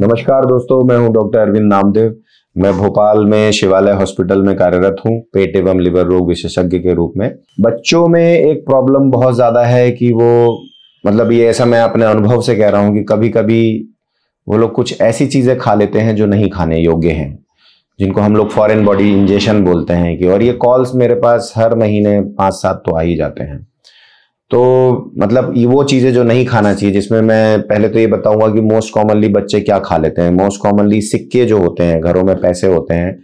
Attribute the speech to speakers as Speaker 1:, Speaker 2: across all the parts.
Speaker 1: नमस्कार दोस्तों मैं हूं डॉक्टर अरविंद नामदेव मैं भोपाल में शिवालय हॉस्पिटल में कार्यरत हूं पेट एवं लिवर रोग विशेषज्ञ के रूप में बच्चों में एक प्रॉब्लम बहुत ज़्यादा है कि वो मतलब ये ऐसा मैं अपने अनुभव से कह रहा हूं कि कभी कभी वो लोग कुछ ऐसी चीज़ें खा लेते हैं जो नहीं खाने योग्य हैं जिनको हम लोग फॉरेन बॉडी इंजेक्शन बोलते हैं कि और ये कॉल्स मेरे पास हर महीने पाँच सात तो आ ही जाते हैं तो मतलब ये वो चीज़ें जो नहीं खाना चाहिए जिसमें मैं पहले तो ये बताऊंगा कि मोस्ट कॉमनली बच्चे क्या खा लेते हैं मोस्ट कॉमनली सिक्के जो होते हैं घरों में पैसे होते हैं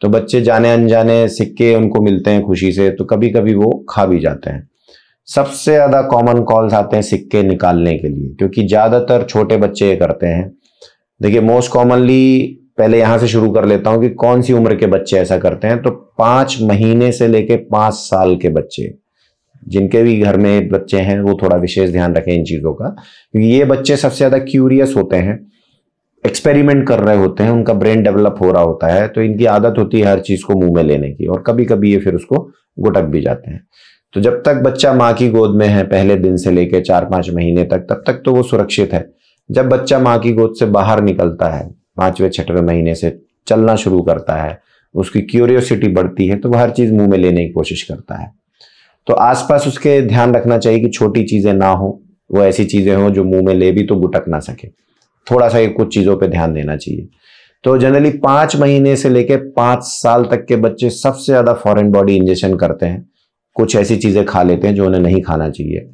Speaker 1: तो बच्चे जाने अनजाने सिक्के उनको मिलते हैं खुशी से तो कभी कभी वो खा भी जाते हैं सबसे ज़्यादा कॉमन कॉल्स आते हैं सिक्के निकालने के लिए क्योंकि ज़्यादातर छोटे बच्चे ये करते हैं देखिए मोस्ट कॉमनली पहले यहां से शुरू कर लेता हूं कि कौन सी उम्र के बच्चे ऐसा करते हैं तो पांच महीने से लेके पांच साल के बच्चे जिनके भी घर में बच्चे हैं वो थोड़ा विशेष ध्यान रखें इन चीज़ों का क्योंकि ये बच्चे सबसे ज़्यादा क्यूरियस होते हैं एक्सपेरिमेंट कर रहे होते हैं उनका ब्रेन डेवलप हो रहा होता है तो इनकी आदत होती है हर चीज़ को मुंह में लेने की और कभी कभी ये फिर उसको गुटक भी जाते हैं तो जब तक बच्चा माँ की गोद में है पहले दिन से लेकर चार पांच महीने तक तब तक तो वो सुरक्षित है जब बच्चा माँ की गोद से बाहर निकलता है पांचवें छठवें महीने से चलना शुरू करता है उसकी क्यूरियोसिटी बढ़ती है तो वह हर चीज़ मुंह में लेने की कोशिश करता है तो आसपास उसके ध्यान रखना चाहिए कि छोटी चीज़ें ना हो वो ऐसी चीज़ें हों जो मुंह में ले भी तो गुटक ना सके थोड़ा सा ये कुछ चीज़ों पर ध्यान देना चाहिए तो जनरली पांच महीने से लेकर पांच साल तक के बच्चे सबसे ज़्यादा फॉरेन बॉडी इंजेक्शन करते हैं कुछ ऐसी चीज़ें खा लेते हैं जो उन्हें नहीं खाना चाहिए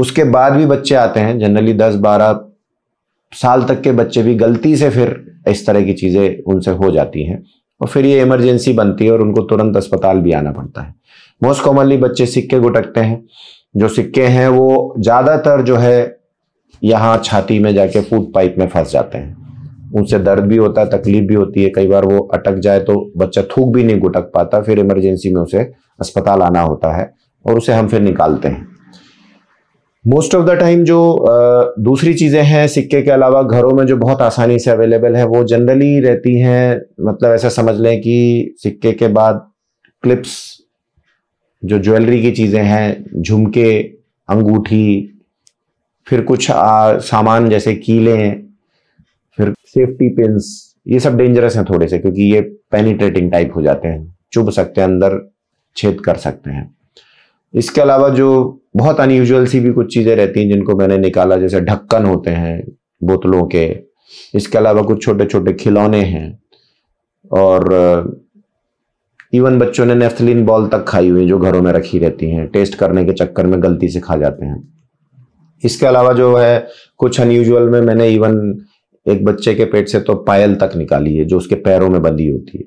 Speaker 1: उसके बाद भी बच्चे आते हैं जनरली दस बारह साल तक के बच्चे भी गलती से फिर इस तरह की चीज़ें उनसे हो जाती हैं और फिर ये इमरजेंसी बनती है और उनको तुरंत अस्पताल भी आना पड़ता है मोस्ट कॉमनली बच्चे सिक्के गुटकते हैं जो सिक्के हैं वो ज़्यादातर जो है यहाँ छाती में जाके फूड पाइप में फंस जाते हैं उनसे दर्द भी होता है तकलीफ भी होती है कई बार वो अटक जाए तो बच्चा थूक भी नहीं गुटक पाता फिर इमरजेंसी में उसे अस्पताल आना होता है और उसे हम फिर निकालते हैं मोस्ट ऑफ द टाइम जो दूसरी चीज़ें हैं सिक्के के अलावा घरों में जो बहुत आसानी से अवेलेबल है वो जनरली रहती हैं मतलब ऐसा समझ लें कि सिक्के के बाद क्लिप्स जो ज्वेलरी की चीज़ें हैं झुमके अंगूठी फिर कुछ आ, सामान जैसे कीले फिर सेफ्टी पिंस ये सब डेंजरस हैं थोड़े से क्योंकि ये पेनिट्रेटिंग टाइप हो जाते हैं चुभ सकते हैं अंदर छेद कर सकते हैं इसके अलावा जो बहुत अनयूजल सी भी कुछ चीज़ें रहती हैं जिनको मैंने निकाला जैसे ढक्कन होते हैं बोतलों के इसके अलावा कुछ छोटे छोटे खिलौने हैं और इवन uh, बच्चों ने नेफ्थलिन बॉल तक खाई हुई जो घरों में रखी रहती हैं टेस्ट करने के चक्कर में गलती से खा जाते हैं इसके अलावा जो है कुछ अनयूजल में मैंने इवन एक बच्चे के पेट से तो पायल तक निकाली है जो उसके पैरों में बंधी होती है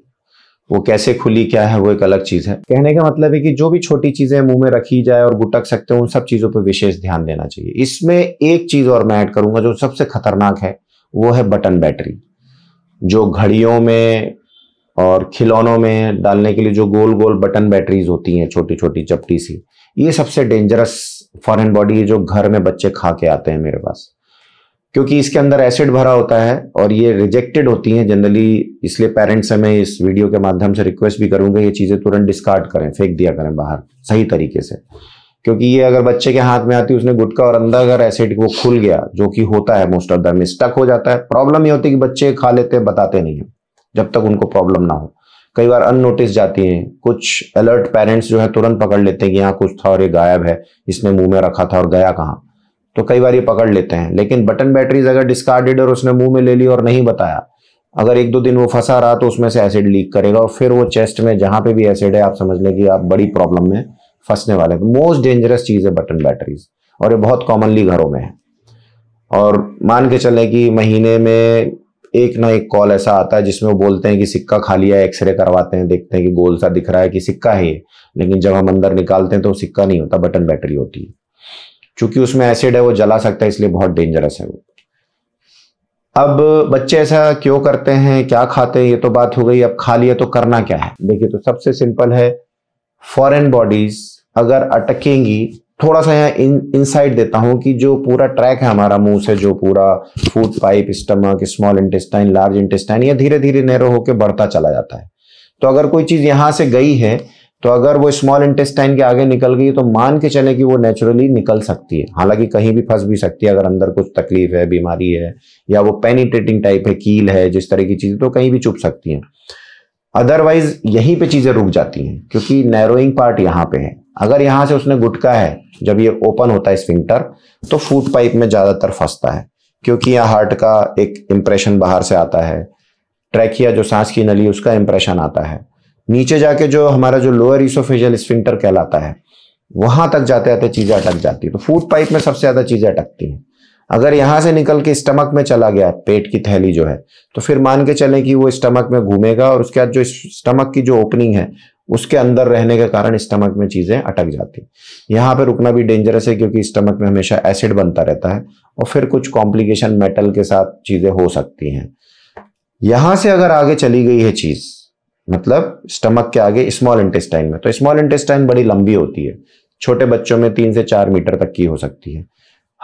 Speaker 1: वो कैसे खुली क्या है वो एक अलग चीज है कहने का मतलब है कि जो भी छोटी चीजें मुंह में रखी जाए और गुटक सकते हो उन सब चीजों पर विशेष ध्यान देना चाहिए इसमें एक चीज और मैं ऐड करूंगा जो सबसे खतरनाक है वो है बटन बैटरी जो घड़ियों में और खिलौनों में डालने के लिए जो गोल गोल बटन बैटरीज होती हैं छोटी छोटी चपटी सी ये सबसे डेंजरस फॉरेन बॉडी है जो घर में बच्चे खा के आते हैं मेरे पास क्योंकि इसके अंदर एसिड भरा होता है और ये रिजेक्टेड होती हैं जनरली इसलिए पेरेंट्स से मैं इस वीडियो के माध्यम से रिक्वेस्ट भी करूंगा ये चीज़ें तुरंत डिस्कार्ड करें फेंक दिया करें बाहर सही तरीके से क्योंकि ये अगर बच्चे के हाथ में आती है उसने गुटका और अंदर अगर एसिड वो खुल गया जो कि होता है मोस्ट ऑफ द में स्टक हो जाता है प्रॉब्लम ये होती है कि बच्चे खा लेते बताते नहीं हैं जब तक उनको प्रॉब्लम ना हो कई बार अननोटिस जाती हैं कुछ अलर्ट पेरेंट्स जो है तुरंत पकड़ लेते हैं कि यहाँ कुछ था और ये गायब है इसने मुंह में रखा था और गया कहाँ तो कई बार ये पकड़ लेते हैं लेकिन बटन बैटरीज अगर डिस्कार्डेड और उसने मुंह में ले ली और नहीं बताया अगर एक दो दिन वो फंसा रहा तो उसमें से एसिड लीक करेगा और फिर वो चेस्ट में जहां पे भी एसिड है आप समझ लें कि आप बड़ी प्रॉब्लम में फंसने वाले हैं मोस्ट डेंजरस चीज है बटन बैटरीज और ये बहुत कॉमनली घरों में है और मान के चले कि महीने में एक ना एक कॉल ऐसा आता है जिसमें वो बोलते हैं कि सिक्का खाली है एक्सरे करवाते हैं देखते हैं कि गोल सा दिख रहा है कि सिक्का है लेकिन जब हम अंदर निकालते हैं तो सिक्का नहीं होता बटन बैटरी होती है चूंकि उसमें एसिड है वो जला सकता है इसलिए बहुत डेंजरस है वो अब बच्चे ऐसा क्यों करते हैं क्या खाते हैं ये तो बात हो गई अब खा लिया तो करना क्या है देखिए तो सबसे सिंपल है फॉरेन बॉडीज अगर अटकेंगी थोड़ा सा यहाँ इन इनसाइट देता हूँ कि जो पूरा ट्रैक है हमारा मुंह से जो पूरा food pipe stomach small intestine large intestine ये धीरे धीरे नेरो होकर बढ़ता चला जाता है तो अगर कोई चीज यहाँ से गई है तो अगर वो स्मॉल इंटेस्टाइन के आगे निकल गई तो मान के चले कि वो नेचुरली निकल सकती है हालांकि कहीं भी फंस भी सकती है अगर अंदर कुछ तकलीफ है बीमारी है या वो पेनिट्रेटिंग टाइप है कील है जिस तरह की चीज़ें तो कहीं भी चुप सकती हैं अदरवाइज यहीं पे चीज़ें रुक जाती हैं क्योंकि नैरोइंग पार्ट यहाँ पे है अगर यहाँ से उसने गुटका है जब ये ओपन होता है स्पिंटर तो फूट पाइप में ज़्यादातर फंसता है क्योंकि यहाँ हार्ट का एक इंप्रेशन बाहर से आता है ट्रैकिया जो सांस की नली उसका इंप्रेशन आता है नीचे जाके जो हमारा जो लोअर ईसोफेशियल स्फिंक्टर कहलाता है वहां तक जाते जाते चीजें अटक जाती है तो फूड पाइप में सबसे ज्यादा चीजें अटकती हैं अगर यहां से निकल के स्टमक में चला गया पेट की थैली जो है तो फिर मान के चले कि वो स्टमक में घूमेगा और उसके बाद जो स्टमक की जो ओपनिंग है उसके अंदर रहने के कारण स्टमक में चीजें अटक जाती यहां पर रुकना भी डेंजरस है क्योंकि स्टमक में हमेशा एसिड बनता रहता है और फिर कुछ कॉम्प्लिकेशन मेटल के साथ चीजें हो सकती हैं यहां से अगर आगे चली गई है चीज मतलब स्टमक के आगे स्मॉल इंटेस्टाइन में तो स्मॉल इंटेस्टाइन बड़ी लंबी होती है छोटे बच्चों में तीन से चार मीटर तक की हो सकती है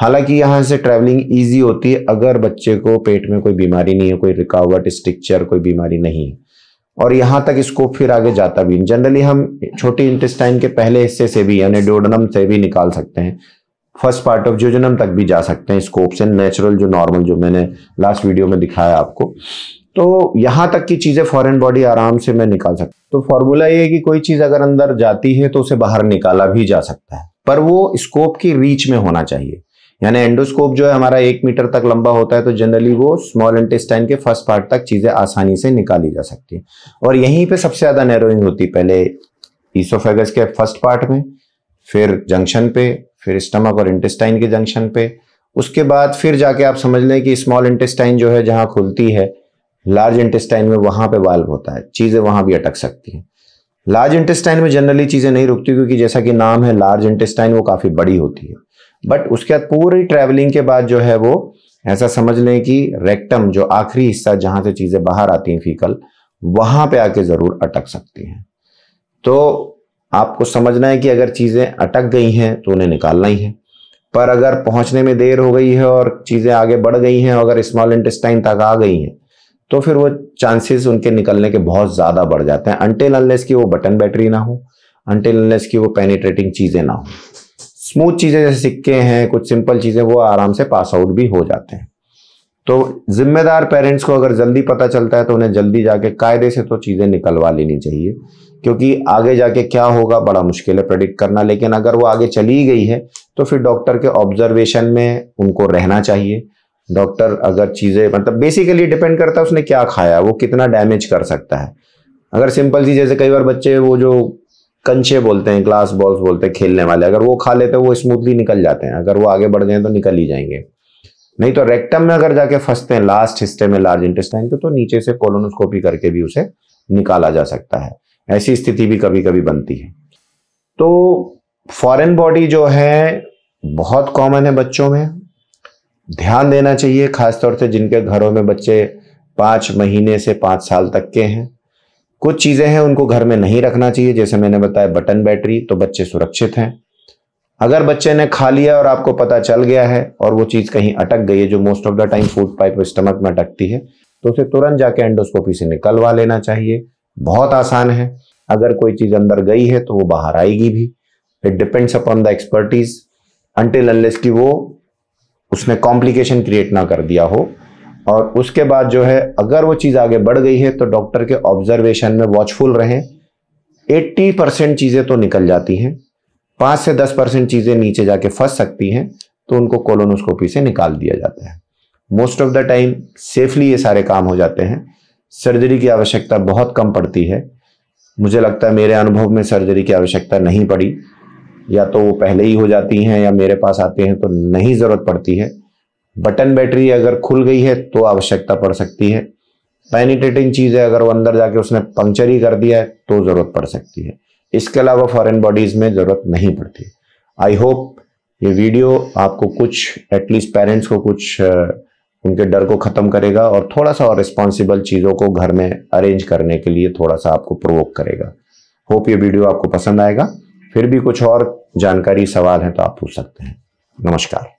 Speaker 1: हालांकि यहां से ट्रैवलिंग इजी होती है अगर बच्चे को पेट में कोई बीमारी नहीं है कोई रिकावट स्ट्रिक्चर कोई बीमारी नहीं है और यहां तक स्कोप फिर आगे जाता भी जनरली हम छोटी इंटेस्टाइन के पहले हिस्से से भी यानी डोडनम से भी निकाल सकते हैं फर्स्ट पार्ट ऑफ जोजनम तक भी जा सकते हैं स्कोप से नेचुरल जो नॉर्मल जो मैंने लास्ट वीडियो में दिखाया आपको तो यहां तक की चीज़ें फॉरेन बॉडी आराम से मैं निकाल सकता तो फॉर्मूला ये है कि कोई चीज़ अगर अंदर जाती है तो उसे बाहर निकाला भी जा सकता है पर वो स्कोप की रीच में होना चाहिए यानी एंडोस्कोप जो है हमारा एक मीटर तक लंबा होता है तो जनरली वो स्मॉल इंटेस्टाइन के फर्स्ट पार्ट तक चीज़ें आसानी से निकाली जा सकती है और यहीं पे सबसे ज़्यादा नैरोइंग होती है पहले ईसोफेगस के फर्स्ट पार्ट में फिर जंक्शन पे फिर स्टमक और इंटेस्टाइन के जंक्शन पे उसके बाद फिर जाके आप समझ लें कि स्मॉल इंटेस्टाइन जो है जहाँ खुलती है लार्ज इंटेस्टाइन में वहां पे वाल्व होता है चीजें वहां भी अटक सकती हैं लार्ज इंटेस्टाइन में जनरली चीजें नहीं रुकती क्योंकि जैसा कि नाम है लार्ज इंटेस्टाइन वो काफी बड़ी होती है बट उसके बाद पूरी ट्रेवलिंग के बाद जो है वो ऐसा समझ लें कि रेक्टम जो आखिरी हिस्सा जहां से चीजें बाहर आती हैं फीकल वहां पे आके जरूर अटक सकती हैं तो आपको समझना है कि अगर चीजें अटक गई हैं तो उन्हें निकालना ही है पर अगर पहुंचने में देर हो गई है और चीजें आगे बढ़ गई हैं अगर स्मॉल इंटेस्टाइन तक आ गई हैं तो फिर वो चांसेस उनके निकलने के बहुत ज़्यादा बढ़ जाते हैं अनटेल अनलेस की वो बटन बैटरी ना हो अनटेल अनलेस की वो पेनिट्रेटिंग चीज़ें ना हो स्मूथ चीज़ें जैसे सिक्के हैं कुछ सिंपल चीज़ें वो आराम से पास आउट भी हो जाते हैं तो जिम्मेदार पेरेंट्स को अगर जल्दी पता चलता है तो उन्हें जल्दी जाके कायदे से तो चीज़ें निकलवा लेनी चाहिए क्योंकि आगे जाके क्या होगा बड़ा मुश्किल है प्रेडिक्ट करना लेकिन अगर वो आगे चली गई है तो फिर डॉक्टर के ऑब्जर्वेशन में उनको रहना चाहिए डॉक्टर अगर चीज़ें मतलब बेसिकली डिपेंड करता है उसने क्या खाया वो कितना डैमेज कर सकता है अगर सिंपल सी जैसे कई बार बच्चे वो जो कंचे बोलते हैं ग्लास बॉल्स बोलते हैं खेलने वाले अगर वो खा लेते हैं वो स्मूथली निकल जाते हैं अगर वो आगे बढ़ गए तो निकल ही जाएंगे नहीं तो रेक्टम में अगर जाके फंसते हैं लास्ट हिस्से में लार्ज इंटेस्टाइन पे तो नीचे से कोलोनोस्कोपी करके भी उसे निकाला जा सकता है ऐसी स्थिति भी कभी कभी बनती है तो फॉरेन बॉडी जो है बहुत कॉमन है बच्चों में ध्यान देना चाहिए खासतौर से जिनके घरों में बच्चे पाँच महीने से पाँच साल तक के हैं कुछ चीज़ें हैं उनको घर में नहीं रखना चाहिए जैसे मैंने बताया बटन बैटरी तो बच्चे सुरक्षित हैं अगर बच्चे ने खा लिया और आपको पता चल गया है और वो चीज़ कहीं अटक गई है जो most of the time food pipe stomach में अटकती है तो उसे तुरंत जाके एंडोस्कोपी से निकलवा लेना चाहिए बहुत आसान है अगर कोई चीज़ अंदर गई है तो वो बाहर आएगी भी it depends upon the expertise until unless की वो उसमें कॉम्प्लिकेशन क्रिएट ना कर दिया हो और उसके बाद जो है अगर वो चीज़ आगे बढ़ गई है तो डॉक्टर के ऑब्जर्वेशन में वॉचफुल रहें 80 परसेंट चीज़ें तो निकल जाती हैं पाँच से दस परसेंट चीज़ें नीचे जाके फंस सकती हैं तो उनको कोलोनोस्कोपी से निकाल दिया जाता है most of the time safely ये सारे काम हो जाते हैं सर्जरी की आवश्यकता बहुत कम पड़ती है मुझे लगता है मेरे अनुभव में सर्जरी की आवश्यकता नहीं पड़ी या तो वो पहले ही हो जाती हैं या मेरे पास आते हैं तो नहीं ज़रूरत पड़ती है बटन बैटरी अगर खुल गई है तो आवश्यकता पड़ सकती है पैनिटेटिंग चीज़ है अगर वो अंदर जाके उसने पंक्चर ही कर दिया है तो ज़रूरत पड़ सकती है इसके अलावा फॉरेन बॉडीज़ में ज़रूरत नहीं पड़ती आई होप ये वीडियो आपको कुछ एटलीस्ट पेरेंट्स को कुछ उनके डर को ख़त्म करेगा और थोड़ा सा और रिस्पॉन्सिबल चीज़ों को घर में अरेंज करने के लिए थोड़ा सा आपको प्रोवोक करेगा होप ये वीडियो आपको पसंद आएगा फिर भी कुछ और जानकारी सवाल है तो आप पूछ सकते हैं नमस्कार